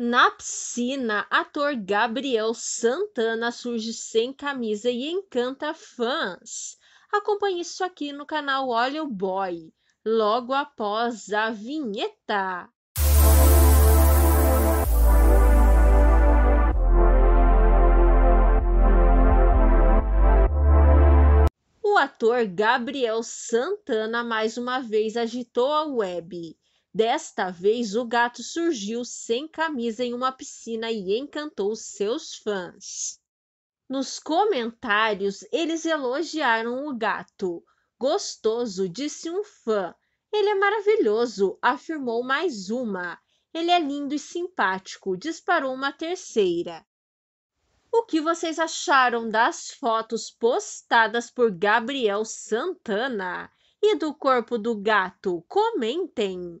Na piscina, ator Gabriel Santana surge sem camisa e encanta fãs. Acompanhe isso aqui no canal Olha o Boy, logo após a vinheta. O ator Gabriel Santana mais uma vez agitou a web. Desta vez, o gato surgiu sem camisa em uma piscina e encantou seus fãs. Nos comentários, eles elogiaram o gato. Gostoso, disse um fã. Ele é maravilhoso, afirmou mais uma. Ele é lindo e simpático, disparou uma terceira. O que vocês acharam das fotos postadas por Gabriel Santana e do corpo do gato? Comentem!